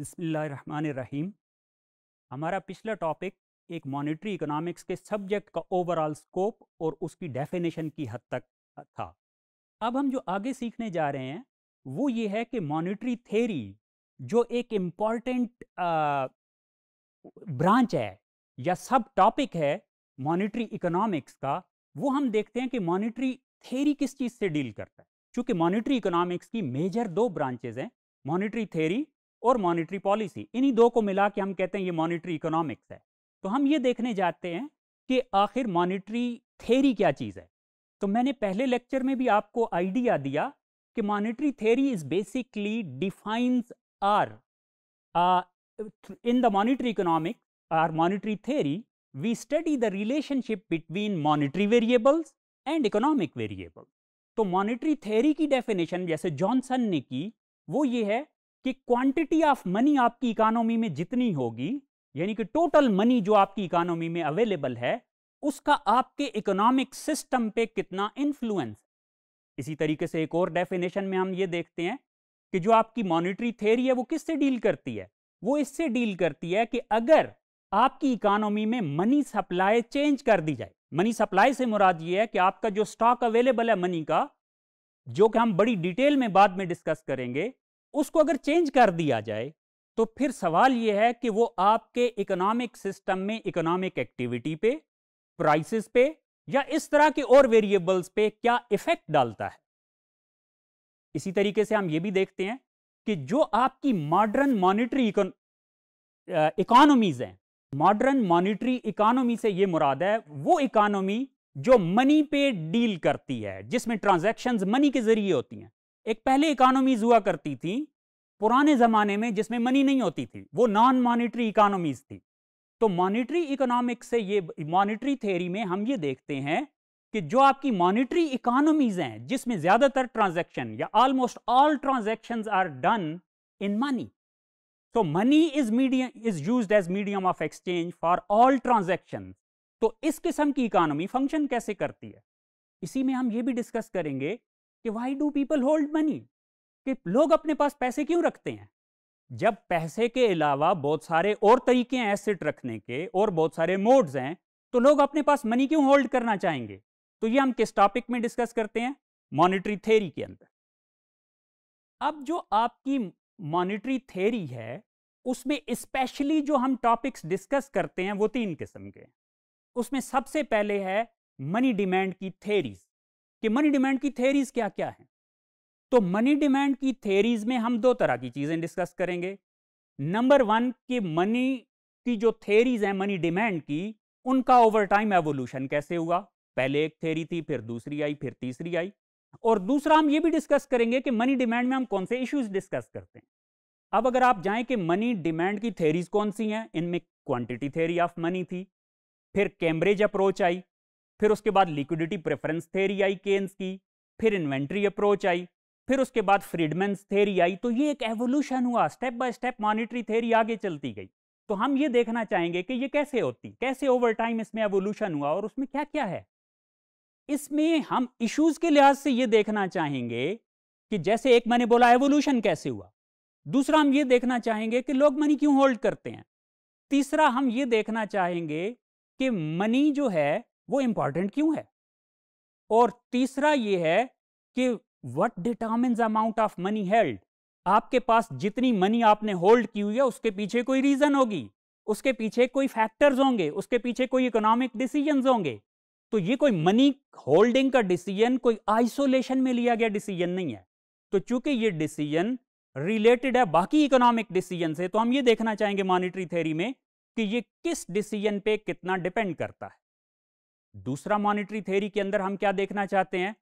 बिस्मिल्लाहिर्रहमानिर्रहीम हमारा पिछला टॉपिक एक मॉनेटरी इकोनॉमिक्स के सब्जेक्ट का ओवरऑल स्कोप और उसकी डेफिनेशन की हद तक था अब हम जो आगे सीखने जा रहे हैं वो ये है कि मॉनेटरी थेरी जो एक इम्पॉर्टेंट ब्रांच है या सब टॉपिक है मॉनेटरी इकोनॉमिक्स का वो हम देखते हैं कि मॉनेटरी थेरी किस चीज़ से डील करता है क्योंकि मॉनेटरी इकोनॉमिक्स की मेजर दो ब्रांचेज हैं मॉनेटरी थेरी और मॉनिटरी पॉलिसी इन्हीं दो को मिला के हम कहते हैं ये मॉनिटरी इकोनॉमिक्स है तो हम ये देखने जाते हैं कि आखिर मॉनिटरी थेरी क्या चीज है तो मैंने पहले लेक्चर में भी आपको आइडिया दिया कि monetary theory is basically defines or in the monetary economic or monetary theory we study the relationship between monetary variables and economic variable तो मॉनिटरी थेरी की डेफिनेशन जैसे जॉनसन ने की वो ये है कि क्वांटिटी ऑफ मनी आपकी इकोनॉमी में जितनी होगी यानी कि टोटल मनी जो आपकी इकोनॉमी में अवेलेबल है उसका आपके इकोनॉमिक सिस्टम पे कितना इन्फ्लुएंस इसी तरीके से एक और डेफिनेशन में हम ये देखते हैं कि जो आपकी मॉनिटरी थेरी है वो किससे डील करती है वो इससे डील करती है कि अगर आपकी इकोनॉमी में मनी सप्लाई चेंज कर दी जाए मनी सप्लाई से मुराद ये है कि आपका जो स्टॉक अवेलेबल है मनी का जो कि हम बड़ी डिटेल में बाद में डिस्कस करेंगे उसको अगर चेंज कर दिया जाए तो फिर सवाल यह है कि वो आपके इकोनॉमिक सिस्टम में इकोनॉमिक एक्टिविटी पे प्राइसेस पे या इस तरह के और वेरिएबल्स पे क्या इफेक्ट डालता है इसी तरीके से हम ये भी देखते हैं कि जो आपकी मॉडर्न मॉनिटरी इकोनॉमीज हैं मॉडर्न मॉनिटरी इकोनॉमी से ये मुराद है वो इकोनॉमी जो मनी पे डील करती है जिसमें ट्रांजैक्शंस मनी के जरिए होती हैं एक पहले इकोनॉमीज हुआ करती थी पुराने ज़माने में जिसमें मनी नहीं होती थी वो नॉन मॉनिटरी इकोनॉमीज थी तो मॉनिटरी इकोनॉमिक्स से ये मॉनिटरी थ्योरी में हम ये देखते हैं कि जो आपकी मॉनिटरी इकोनॉमीज हैं जिसमें ज़्यादातर ट्रांजेक्शन या almost all transaction are done in money तो money is medium is use as medium of exchange for all transaction तो इस किस्म की इकोनॉमी फंक्शन कैसे करती है इसी में हम ये भी डिस्कस करेंगे कि why do people hold money कि लोग अपने पास पैसे क्यों रखते हैं जब पैसे के अलावा बहुत सारे और तरीके हैं एसेट रखने के और बहुत सारे मोड्स हैं तो लोग अपने पास मनी क्यों होल्ड करना चाहेंगे तो ये हम किस टॉपिक में डिस्कस करते हैं मॉनिटरी थेरी के अंदर अब जो आपकी मॉनिटरी थेरी है उसमें स्पेशली जो हम टॉपिक्स डिस्कस करते हैं वो तीन किस्म के उसमें सबसे पहले है मनी डिमांड की थेरीज कि मनी डिमांड की थेरीज क्या क्या है तो मनी डिमांड की थेरीज में हम दो तरह की चीजें डिस्कस करेंगे नंबर वन कि मनी की जो थेरीज है मनी डिमांड की उनका ओवर टाइम एवोल्यूशन कैसे हुआ पहले एक थेरी थी फिर दूसरी आई फिर तीसरी आई और दूसरा हम ये भी डिस्कस करेंगे कि मनी डिमांड में हम कौन से इश्यूज डिस्कस करते हैं अब अगर आप जाएं कि मनी डिमांड की थेरीज कौन सी हैं इनमें क्वांटिटी थेरी ऑफ मनी थी फिर कैम्ब्रिज अप्रोच आई फिर उसके बाद लिक्विडिटी प्रेफरेंस थेरी आई केन्स की फिर इन्वेंट्री अप्रोच आई फिर उसके बाद फ्रीडमेंस थेरी आई तो ये एक एवोल्यूशन हुआ step by step monetary theory आगे चलती गई तो हम ये देखना चाहेंगे कि ये कैसे होती कैसे ओवर टाइम इसमें एवोल्यूशन हुआ और उसमें क्या क्या है इसमें हम इश्यूज के लिहाज से ये देखना चाहेंगे कि जैसे एक मैंने बोला एवोल्यूशन कैसे हुआ दूसरा हम ये देखना चाहेंगे कि लोग मनी क्यों होल्ड करते हैं तीसरा हम ये देखना चाहेंगे कि मनी जो है वो इंपॉर्टेंट क्यों है और तीसरा ये है कि what determine amount of money held आपके पास जितनी मनी आपने होल्ड की हुई है उसके पीछे कोई रीजन होगी उसके पीछे कोई फैक्टर्स होंगे उसके पीछे कोई इकोनॉमिक डिसीजन होंगे तो ये कोई मनी होल्डिंग का डिसीजन कोई आइसोलेशन में लिया गया डिसीजन नहीं है तो चूंकि ये डिसीजन रिलेटेड है बाकी इकोनॉमिक डिसीजन से तो हम ये देखना चाहेंगे मॉनिटरी थेरी में कि ये किस डिसीजन पे कितना डिपेंड करता है दूसरा मॉनिटरी थ्योरी के अंदर हम क्या देखना चाहते हैं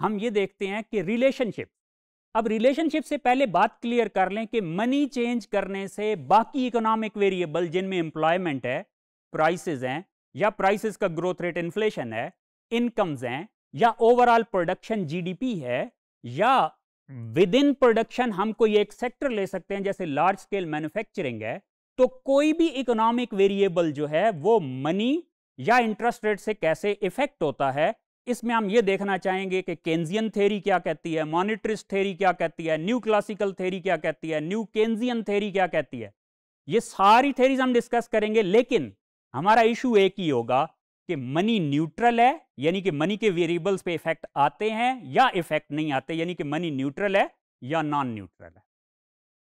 हम ये देखते हैं कि रिलेशनशिप अब रिलेशनशिप से पहले बात क्लियर कर लें कि मनी चेंज करने से बाकी इकोनॉमिक वेरिएबल जिनमें एम्प्लॉयमेंट है प्राइसेस हैं या प्राइसेस का ग्रोथ रेट इन्फ्लेशन है इनकम्स हैं या ओवरऑल प्रोडक्शन जीडीपी है या विद इन प्रोडक्शन हम कोई एक सेक्टर ले सकते हैं जैसे लार्ज स्केल मैन्युफैक्चरिंग है तो कोई भी इकोनॉमिक वेरिएबल जो है वो मनी या इंटरेस्ट रेट से कैसे इफेक्ट होता है इसमें हम ये देखना चाहेंगे कि केंजियन थेरी क्या कहती है मॉनिट्रिस थेरी क्या कहती है न्यू क्लासिकल थेरी क्या कहती है न्यू केंजियन थेरी क्या कहती है ये सारी थेरीज हम डिस्कस करेंगे लेकिन हमारा इशू एक ही होगा कि मनी न्यूट्रल है यानी कि मनी के वेरिएबल्स पे इफेक्ट आते हैं या इफेक्ट नहीं आते यानी कि मनी न्यूट्रल है या नॉन न्यूट्रल है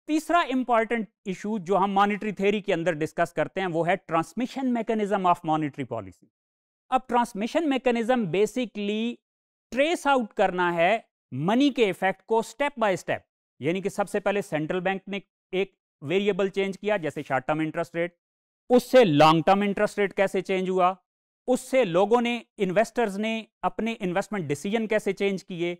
तीसरा इंपॉर्टेंट इशू जो हम मॉनिटरी थेरी के अंदर डिस्कस करते हैं वो है transmission mechanism of monetary policy अब transmission mechanism basically trace out करना है मनी के इफेक्ट को स्टेप बाय स्टेप यानी कि सबसे पहले सेंट्रल बैंक ने एक वेरिएबल चेंज किया जैसे शॉर्ट टर्म इंटरेस्ट रेट उससे लॉन्ग टर्म इंटरेस्ट रेट कैसे चेंज हुआ उससे लोगों ने इन्वेस्टर्स ने अपने इन्वेस्टमेंट डिसीजन कैसे चेंज किए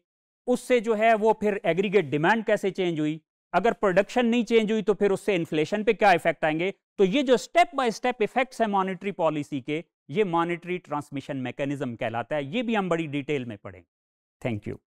उससे जो है वो फिर एग्रीगेट डिमांड कैसे चेंज हुई अगर प्रोडक्शन नहीं चेंज हुई तो फिर उससे इन्फ्लेशन पे क्या इफेक्ट आएंगे तो ये जो स्टेप बाय स्टेप इफेक्ट्स है मॉनिटरी पॉलिसी के ये मॉनिटरी ट्रांसमिशन मैकेनिज्म कहलाता है ये भी हम बड़ी डिटेल में पढ़ेंगे थैंक यू